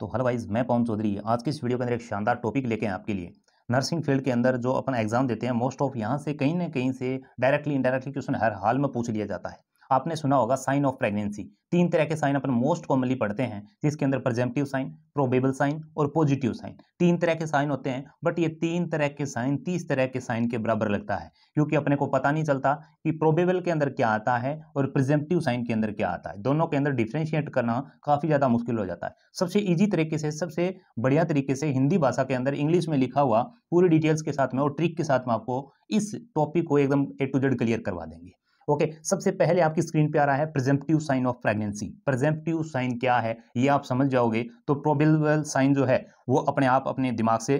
तो hello wise मैं पवन चौधरी आज की इस वीडियो के अंदर एक शानदार टॉपिक लेके हैं आपके लिए नर्सिंग फील्ड के अंदर जो अपन एग्जाम देते हैं मोस्ट ऑफ यहाँ से कहीं ना कहीं से डायरेक्टली इंडायरेक्टली क्वेश्चन हर हाल में पूछ लिया जाता है आपने सुना होगा साइन ऑफ प्रेगनेंसी तीन तरह के साइन अपन मोस्ट कॉमनली पढ़ते हैं जिसके अंदर प्रजेम्पटिव साइन प्रोबेबल साइन और पॉजिटिव साइन तीन तरह के साइन होते हैं बट ये तीन तरह के साइन तीस तरह के साइन के बराबर लगता है क्योंकि अपने को पता नहीं चलता कि प्रोबेबल के अंदर क्या आता है और प्रजेम्पटिव साइन के अंदर क्या आता है दोनों के अंदर डिफ्रेंशिएट करना काफ़ी ज़्यादा मुश्किल हो जाता है सबसे ईजी तरीके से सबसे बढ़िया तरीके से हिंदी भाषा के अंदर इंग्लिश में लिखा हुआ पूरी डिटेल्स के साथ में और ट्रिक के साथ में आपको इस टॉपिक को एकदम ए टू जेड क्लियर करवा देंगे ओके सबसे पहले आपकी स्क्रीन पे आ रहा है presumptive sign of pregnancy presumptive sign क्या है ये आप समझ जाओगे तो प्रोबेबल साइन जो है वो अपने आप अपने दिमाग से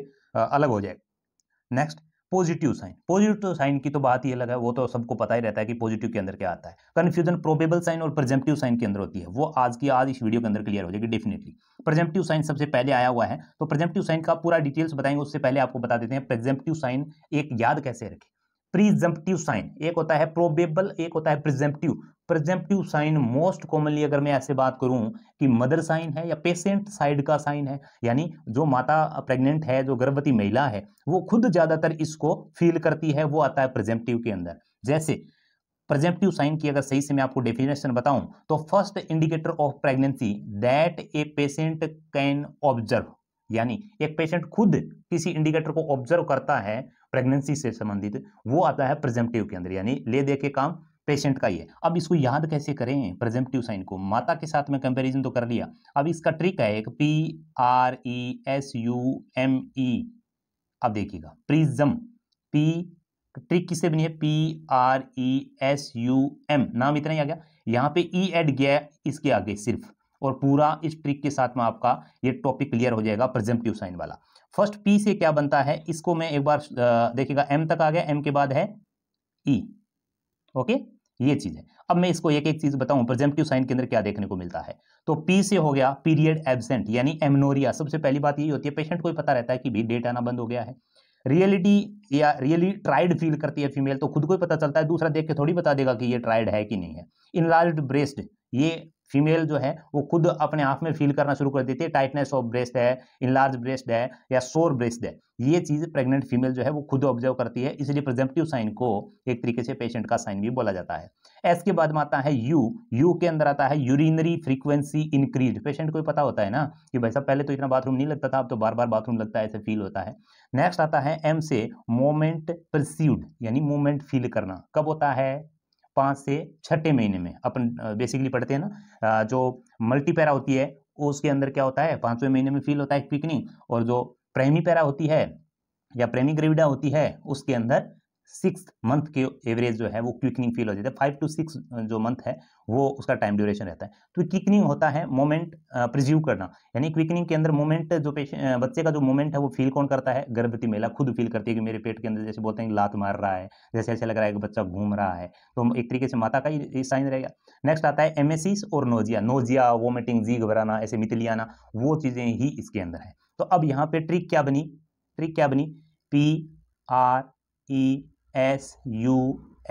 अलग हो जाएगा next positive sign positive sign की तो बात ही अलग है वो तो सबको पता ही रहता है कि पॉजिटिव के अंदर क्या आता है कन्फ्यूजन प्रोबेबल साइन और प्रेजेंटिव साइन के अंदर होती है वो आज की आज इस वीडियो के अंदर क्लियर हो जाएगी डेफिनेटली प्रेजेंप्टिव साइन सबसे पहले आया हुआ है तो प्रेजेंप्टिव साइन का पूरा डिटेल्स बताएंगे उससे पहले आपको बता देते हैं प्रेजेंटिव साइन एक याद कैसे रखें प्रिजम्पटिव साइन एक होता है प्रोबेबल एक होता है presumptive presumptive sign most commonly अगर मैं ऐसे बात करूं कि मदर साइन है या पेशेंट साइड का साइन है यानी जो माता प्रेग्नेंट है जो गर्भवती महिला है वो खुद ज़्यादातर इसको फील करती है वो आता है प्रिजम्पटिव के अंदर जैसे प्रेजेंटिव साइन की अगर सही से मैं आपको डेफिनेशन बताऊं तो first indicator of pregnancy that a patient can observe यानी एक पेशेंट खुद किसी इंडिकेटर को ऑब्जर्व करता है प्रेगनेंसी से संबंधित वो आता है प्रेजेंटिव के अंदर यानी ले दे के काम पेशेंट का ही है अब इसको याद कैसे करें प्रेजेंटिव साइन को माता के साथ में कंपैरिजन तो कर लिया अब इसका ट्रिक है एक P R E S U M E अब देखिएगा प्रिज्म पी ट्रिक किससे बनी है P R E S U M नाम इतना ही आ गया यहाँ पे ई e एड गया इसके आगे सिर्फ और पूरा इस ट्रिक के साथ में आपका ये टॉपिक क्लियर हो जाएगा प्रेजेंटिव साइन वाला फर्स्ट पी से क्या बनता है इसको मैं एक बार देखिएगा एम तक आ गया एम के बाद है ई e। ओके ये चीज है अब मैं इसको एक एक चीज बताऊं प्रेजेंटिव साइन के अंदर क्या देखने को मिलता है तो पी से हो गया पीरियड एबसेंट यानी एमनोरिया सबसे पहली बात यही होती है पेशेंट को पता रहता है कि भी डेट आना बंद हो गया है रियलिटी या रियली ट्राइड फील करती है फीमेल तो खुद को ही पता चलता है दूसरा देख के थोड़ी बता देगा कि ये ट्राइड है कि नहीं है इनलार्ज ब्रेस्ट ये फीमेल जो है वो खुद अपने आप में फील करना शुरू कर देती है टाइटनेस ऑफ ब्रेस्ट है इनलार्ज ब्रेस्ट है या सोर ब्रेस्ट है ये चीज़ प्रेग्नेंट फीमेल जो है वो खुद ऑब्जर्व करती है इसलिए प्रेजेंटिव साइन को एक तरीके से पेशेंट का साइन भी बोला जाता है एस के बाद में आता है यू यू के अंदर आता है यूरिनरी फ्रीक्वेंसी इंक्रीज पेशेंट को पता होता है ना कि भाई साहब पहले तो इतना बाथरूम नहीं लगता था अब तो बार बार बाथरूम लगता है ऐसे फील होता है नेक्स्ट आता है एम से मोमेंट परस्यूड यानी मोमेंट फील करना कब होता है पाँच से छठे महीने में अपन बेसिकली पढ़ते हैं ना जो मल्टीपैरा होती है उसके अंदर क्या होता है पाँचवें महीने में फील होता है पिकनिक और जो प्रेमी पैरा होती है या प्रेमी ग्रेविडा होती है उसके अंदर सिक्स मंथ के एवरेज जो है वो क्विकनिंग फील हो जाती है फाइव टू सिक्स जो मंथ है वो उसका टाइम ड्यूरेशन रहता है तो क्विकनिंग होता है मोमेंट प्रिज्यूव करना यानी क्विकनिंग के अंदर मोमेंट जो पेशेंट बच्चे का जो मोमेंट है वो फील कौन करता है गर्भवती महिला खुद फील करती है कि मेरे पेट के अंदर जैसे बोलते हैं लात मार रहा है जैसे ऐसा लग रहा है कि बच्चा घूम रहा है तो एक तरीके से माता का ही साइन रहेगा नेक्स्ट आता है एमेसिस और नोजिया नोजिया वोमिटिंग जी घबराना ऐसे मितलियाना वो चीज़ें ही इसके अंदर है तो अब यहाँ पे ट्रिक क्या बनी ट्रिक क्या बनी P R E S U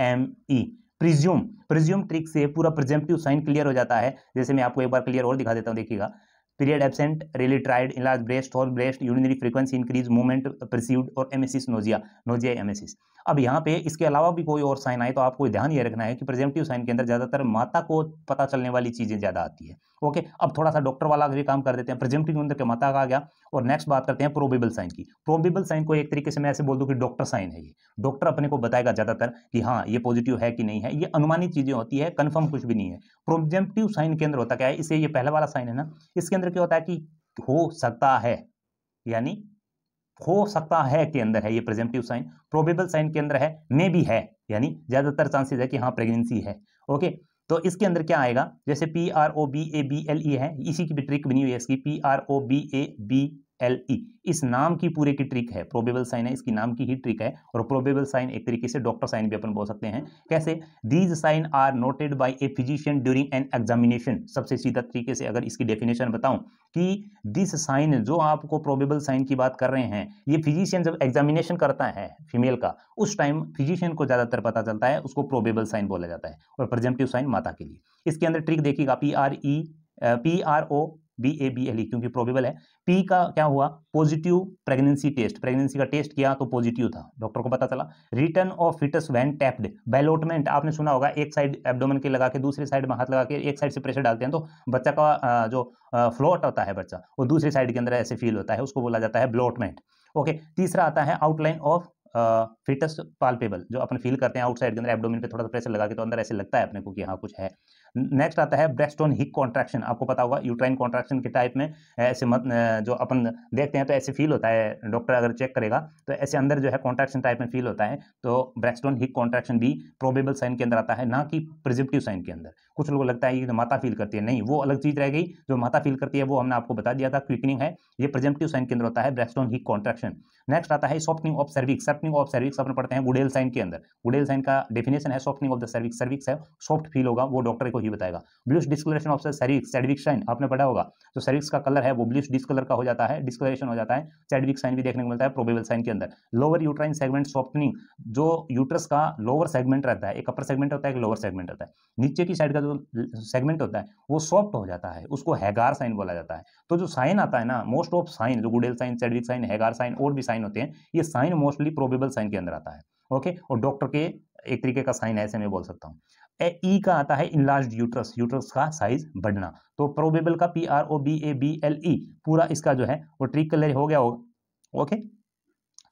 M E presume presume trick से पूरा प्रेजेंटिव साइन क्लियर हो जाता है जैसे मैं आपको एक बार क्लियर और दिखा देता हूँ देखिएगा period absent really tired enlarge breast और breast urinary frequency increase movement perceived और emesis नोजिया नोजिया emesis अब यहाँ पे इसके अलावा भी कोई और साइन आए तो आपको ध्यान ये रखना है कि प्रेजेंटिव साइन के अंदर ज़्यादातर माता को पता चलने वाली चीज़ें ज़्यादा आती है ओके अब थोड़ा सा डॉक्टर वाला भी काम कर देते हैं प्रेजेंटिव अंदर के माता का आ गया और नेक्स्ट बात करते हैं प्रोबेबल साइन की प्रोबेबल साइन को एक तरीके से मैं ऐसे बोल दूँ कि डॉक्टर साइन है ये डॉक्टर अपने को बताएगा ज़्यादातर कि हाँ ये पॉजिटिव है कि नहीं है ये अनुमानित चीज़ें होती है कन्फर्म कुछ भी नहीं है प्रोजेंटिव साइन के अंदर होता क्या है इससे ये पहला वाला साइन है ना इसके अंदर अंदर क्या होता है कि हो सकता है यानी हो सकता है के अंदर है ये प्रेजेंटिव साइन प्रोबेबल साइन के अंदर है मे भी है यानी ज़्यादातर चांसेस है कि हाँ प्रेगनेंसी है ओके तो इसके अंदर क्या आएगा जैसे P R O B A B L E है इसी की भी ट्रिक बनी हुई है इसकी P R O B A B L E e. इस नाम की पूरे की ट्रिक है प्रोबेबल साइन है इसकी नाम की ही ट्रिक है और प्रोबेबल साइन एक तरीके से डॉक्टर साइन भी अपन बोल सकते हैं कैसे these sign are noted by a physician during an examination सबसे सीधा तरीके से अगर इसकी डेफिनेशन बताऊं कि दिस साइन जो आपको प्रोबेबल साइन की बात कर रहे हैं ये फिजिशियन जब एग्जामिनेशन करता है फीमेल का उस टाइम फिजिशियन को ज़्यादातर पता चलता है उसको प्रोबेबल साइन बोला जाता है और प्रेजेंटिव साइन माता के लिए इसके अंदर ट्रिक देखिएगा P R E P R O B A B L E क्योंकि प्रोबेबल है पी का क्या हुआ पॉजिटिव प्रेगनेंसी टेस्ट प्रेगनेंसी का टेस्ट किया तो पॉजिटिव था डॉक्टर को पता चला return of fetus when tapped ballottement आपने सुना होगा एक साइड एबडोमन के लगा के दूसरे साइड में हाथ लगा के एक साइड से प्रेशर डालते हैं तो बच्चा का जो फ्लोट होता है बच्चा वो दूसरे साइड के अंदर ऐसे फील होता है उसको बोला जाता है ब्लोटमेंट ओके तीसरा आता है आउटलाइन ऑफ फिटस पालपेबल जो अपन फील करते हैं आउटसाइड के अंदर एबडोमिन पे थोड़ा सा प्रेशर लगा के तो अंदर ऐसे लगता है अपने को कि हाँ कुछ है नेक्स्ट आता है ब्रेस्टोन हिक कॉन्ट्रैक्शन आपको पता होगा यूट्राइन कॉन्ट्रैक्शन के टाइप में ऐसे मत जो अपन देखते हैं तो ऐसे फील होता है डॉक्टर अगर चेक करेगा तो ऐसे अंदर जो है कॉन्ट्रैक्शन टाइप में फील होता है तो ब्रेस्टोन हिक कॉन्ट्रैक्शन भी प्रोबेबल साइन के अंदर आता है ना कि प्रिजिप्टिव साइन के अंदर कुछ लोग लगता है कि माता फील करती है नहीं वो अलग चीज़ रह गई जो माता फील करती है वो हमने आपको बता दिया था क्विकनिंग है ये प्रिजिप्टिव साइन के अंदर होता है ब्रेस्टोन हिक कॉन्ट्रैक्शन नेक्स्ट आता है softening of cervix softening of cervix अपन पढ़ते हैं वुडेल साइन के अंदर वुडेल साइन का डेफिनेशन है softening of the cervix cervix है सॉफ्ट फील होगा वो डॉक्टर को ही बताएगा bluish discoloration of cervix cervix sign आपने पढ़ा होगा तो सर्विक्स का कलर है वो ब्लूश डिस्कलर का हो जाता है डिस्कलेशन हो जाता है सर्विक साइन भी देखने को मिलता है प्रोबेबल साइन के अंदर लोअर यूट्राइन सेगमेंट सॉफ्टनिंग जो यूट्रस का लोअर सेगमेंट रहता है एक अपर सेगमेंट होता है एक लोअर सेगमेंट होता है नीचे की साइड का जो सेगमेंट होता है वो सॉफ्ट हो जाता है उसको हैगार साइन बोला जाता है तो जो साइन आता है ना मोस्ट ऑफ साइन जो Goodell sign cervix sign Hegar sign और भी साइन होते हैं ये साइन मोस्टली प्रोबेबल साइन के अंदर आता है ओके और डॉक्टर के एक तरीके का साइन ऐसे मैं बोल सकता हूँ ए ई e का आता है इनलार्ज यूट्रस यूट्रस का साइज बढ़ना तो प्रोबेबल का P R O B A B L E पूरा इसका जो है वो ट्रिक कलर हो गया होगा ओके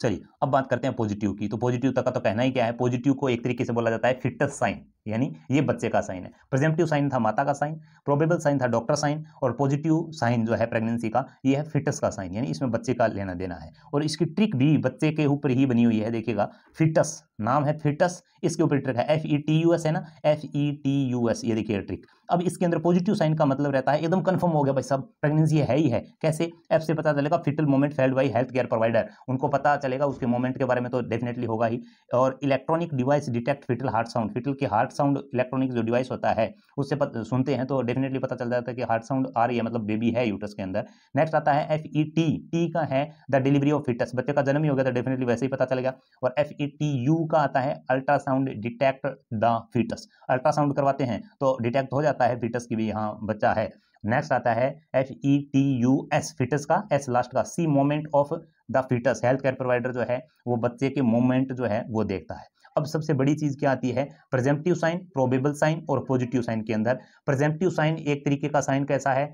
चलिए अब बात करते हैं पॉजिटिव की तो पॉजिटिव तक का तो कहना ही क्या है पॉजिटिव को एक तरीके से बोला जाता है फिटस साइन यानी ये बच्चे का साइन है प्रेजेंटिव साइन था माता का साइन प्रोबेबल साइन था डॉक्टर साइन और पॉजिटिव साइन जो है प्रेगनेंसी का ये है फिटस का साइन यानी इसमें बच्चे का लेना देना है और इसकी ट्रिक भी बच्चे के ऊपर ही बनी हुई है देखिएगा फिटस नाम है फिटस इसके ऊपर ट्रिक है F E T U S है ना F E T U S ये देखिए ट्रिक अब इसके अंदर पॉजिटिव साइन का मतलब रहता है एकदम कंफर्म हो गया भाई सब प्रेगनेंसी है ही है कैसे एफ से पता चलेगा fetal movement felt by health care provider उनको पता चलेगा उसके मोमेंट के बारे में तो डेफिनेटली होगा ही और electronic device detect fetal heart sound fetal के हार्ट साउंड इलेक्ट्रॉनिक जो डिवाइस होता है उससे पत, सुनते हैं तो डेफिनेटली पता चल जाता है कि हार्ट साउंड आ रही है मतलब बेबी है यूटस के अंदर नेक्स्ट आता है एफ ई टी टी का है द डिलीवरी ऑफ फिटस बच्चे का जन्म ही हो गया तो डेफिनेटली वैसे ही पता चलेगा और एफ ई टी यू का आता है ultrasound detect the fetus ultrasound करवाते हैं तो डिटेक्ट हो जाता है फिटस की भी यहाँ बच्चा है नेक्स्ट आता है F E T U S fetus का एस लास्ट का see movement of the fetus health care provider जो है वो बच्चे के मोमेंट जो है वो देखता है अब सबसे बड़ी चीज क्या आती है प्रेजेंटिव साइन प्रोबेबल साइन और पॉजिटिव साइन के अंदर प्रेजेंटिव साइन एक तरीके का साइन कैसा है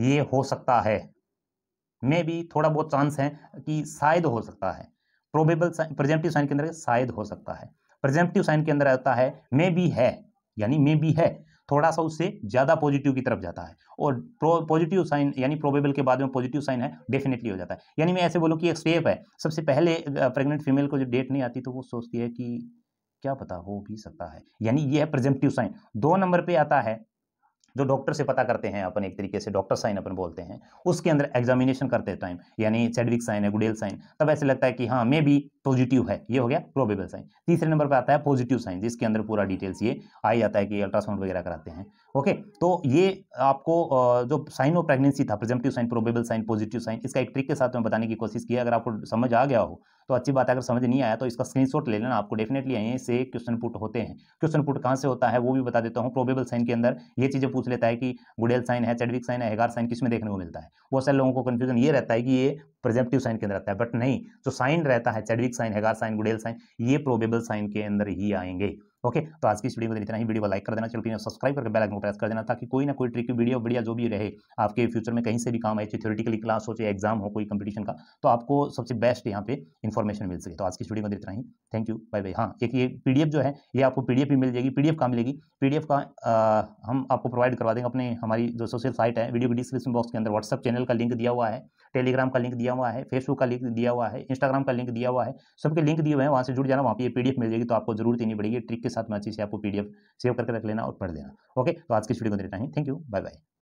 ये हो सकता है मे भी थोड़ा बहुत चांस है कि शायद हो सकता है प्रोबेबल साइन प्रेजेंटिव साइन के अंदर शायद हो सकता है प्रेजेंटिव साइन के अंदर आता है मे बी है यानी मे बी है थोड़ा सा उससे ज़्यादा पॉजिटिव की तरफ जाता है और पॉजिटिव साइन यानी प्रोबेबल के बाद में पॉजिटिव साइन है डेफिनेटली हो जाता है यानी मैं ऐसे बोलूँ कि एक स्टेप है सबसे पहले प्रेगनेंट फीमेल को जब डेट नहीं आती तो वो सोचती है कि क्या पता हो भी सकता है यानी यह प्रेजेंटिव साइन दो नंबर पे आता है जो डॉक्टर से पता करते हैं अपन एक तरीके से डॉक्टर साइन अपन बोलते हैं उसके अंदर एग्जामिनेशन करते टाइम यानी चेडविक साइन है गुडेल साइन तब ऐसे लगता है कि हाँ मे बी पॉजिटिव है ये हो गया प्रोबेबल साइन तीसरे नंबर पर आता है पॉजिटिव साइन जिसके अंदर पूरा डिटेल्स ये आ जाता है कि अल्ट्रासाउंड वगैरह कराते हैं ओके तो ये आपको जो साइन ऑफ प्रेगनेंसी था presumptive sign probable sign positive sign इसका एक ट्रिक के साथ में बताने की कोशिश की अगर आपको समझ आ गया हो तो अच्छी बात है अगर समझ नहीं आया तो इसका स्क्रीनशॉट ले लेना आपको डेफिनेटली यहीं से क्वेश्चन पुट होते हैं क्वेश्चन पुट कहाँ से होता है वो भी बता देता हूँ प्रोबेबल साइन के अंदर ये चीज़ें पूछ लेता है कि गुडेल साइन है चेडविक साइन है एगार साइन किस में देखने को मिलता है बहुत सारे लोगों को कन्फ्यूजन ये रहता है कि ये प्रोजेक्टिव साइन के अंदर आता है बट नहीं जो साइन रहता है Chadwick sign Hegar sign Goodell sign ये प्रोबेबल साइन के अंदर ही आएंगे ओके तो आज की वीडियो में इतना ही वीडियो को लाइक कर देना चलिए सब्सक्राइब करके बेल आइकन को प्रेस कर देना ताकि कोई ना कोई ट्रिक वीडियो वीडियो जो भी रहे आपके फ्यूचर में कहीं से भी काम आए चाहे थ्योरेटिकली क्लास हो चाहे एग्जाम हो कोई कंपटीशन का तो आपको सबसे बेस्ट यहाँ पे इन्फॉर्मेशन मिल सके तो आज की वीडियो में इतना ही थैंक यू बाय बाय हाँ एक ये पी जो है ये आपको पी भी मिल जाएगी पी कहाँ मिलेगी पी का हम आपको प्रोवाइड करवा देंगे अपने हमारी जो सोशल साइट है वीडियो डिस्क्रिप्शन बॉक्स के अंदर व्हाट्सअप चैनल का लिंक दिया हुआ है टेलीग्राम का लिंक दिया हुआ है फेसबुक का लिंक दिया हुआ है इंस्टाग्राम का लिंक दिया हुआ है सबके लिंक दिए हुए हैं वहाँ से जुड़ जाना वहाँ पर ये पीडीएफ मिल जाएगी तो आपको जरूर देनी पड़ेगी ट्रिक के साथ मैं अच्छी से आपको पीडीएफ सेव करके रख लेना और पढ़ देना ओके तो आज की वीडियो को देता है थैंक यू बाय बाय